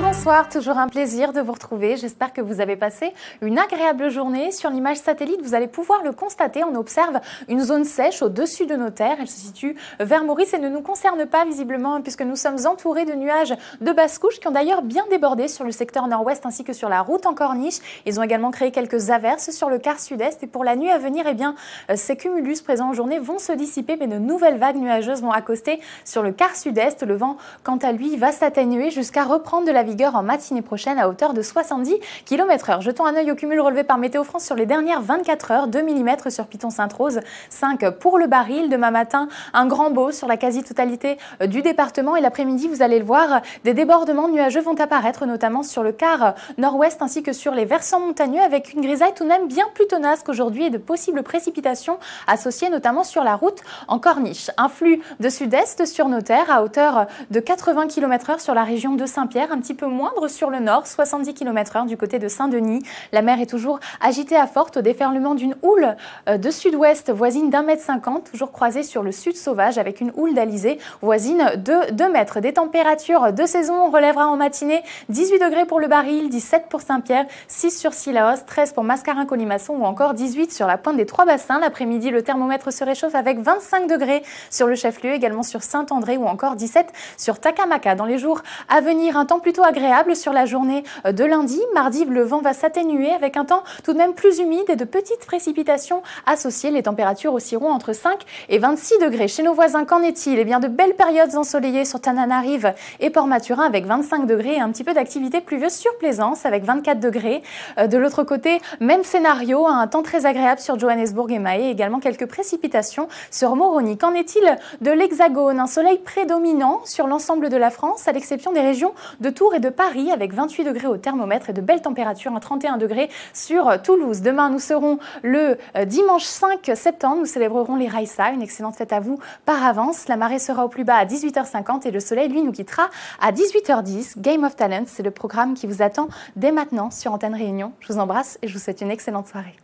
Bonsoir, toujours un plaisir de vous retrouver. J'espère que vous avez passé une agréable journée. Sur l'image satellite, vous allez pouvoir le constater. On observe une zone sèche au-dessus de nos terres. Elle se situe vers Maurice et ne nous concerne pas visiblement puisque nous sommes entourés de nuages de basse couche qui ont d'ailleurs bien débordé sur le secteur nord-ouest ainsi que sur la route en Corniche. Ils ont également créé quelques averses sur le quart sud-est et pour la nuit à venir, eh bien, euh, ces cumulus présents en journée vont se dissiper mais de nouvelles vagues nuageuses vont accoster sur le quart sud-est. Le vent, quant à lui, va s'atténuer jusqu'à reprendre de la vigueur en matinée prochaine à hauteur de 70 km/h. Jetons un œil au cumul relevé par Météo France sur les dernières 24 heures. 2 mm sur piton saint rose 5 pour le baril. Demain matin, un grand beau sur la quasi-totalité euh, du département. Et l'après-midi, vous allez le voir, des débordements nuageux vont apparaître, notamment sur le quart euh, nord-ouest ainsi que sur les versants montagneux, avec une grisaille tout de même bien plus tenace qu'aujourd'hui et de possibles précipitations associées notamment sur la route en corniche. Un flux de sud-est sur nos terres à hauteur de 80 km/h sur la région de Saint-Pierre, un petit peu moindre sur le nord, 70 km/h du côté de Saint-Denis. La mer est toujours agitée à forte au déferlement d'une houle euh, de sud-ouest voisine d'un mètre cinquante, toujours croisée sur le sud sauvage avec une houle d'Alizé voisine de 2 mètres. Des températures de saison, on relèvera en matinée 18 degrés pour le baril, 17 pour Saint-Pierre, 6 sur Sillaos, 13 pour Mascarin-Colimaçon ou encore 18 sur la pointe des Trois Bassins. L'après-midi, le thermomètre se réchauffe avec 25 degrés sur le chef-lieu, également sur Saint-André ou encore 17 sur Takamaka. Dans les jours à venir, un temps plutôt agréable sur la journée euh, de lundi. Mardi, le vent va s'atténuer avec un temps tout de même plus humide et de petites précipitations associées. Les températures oscilleront entre 5 et 26 degrés. Chez nos voisins, qu'en est-il Eh bien, de belles périodes ensoleillées sur Tananarive et Port-Maturin avec 25 degrés et un petit peu d'activité pluvieuse sur Plaisance avec 24 degrés. Euh, de l'autre côté, même scénario, hein, un temps très agréable sur Johannesburg et Mahé, également quelques précipitations sur Moroni. Qu'en est-il de l'Hexagone Un soleil prédominant sur l'ensemble de la France, à l'exception des régions de et de Paris avec 28 degrés au thermomètre et de belles températures, à hein, 31 degrés sur euh, Toulouse. Demain, nous serons le euh, dimanche 5 septembre. Nous célébrerons les Raissa. Une excellente fête à vous par avance. La marée sera au plus bas à 18h50 et le soleil, lui, nous quittera à 18h10. Game of Talent, c'est le programme qui vous attend dès maintenant sur Antenne Réunion. Je vous embrasse et je vous souhaite une excellente soirée.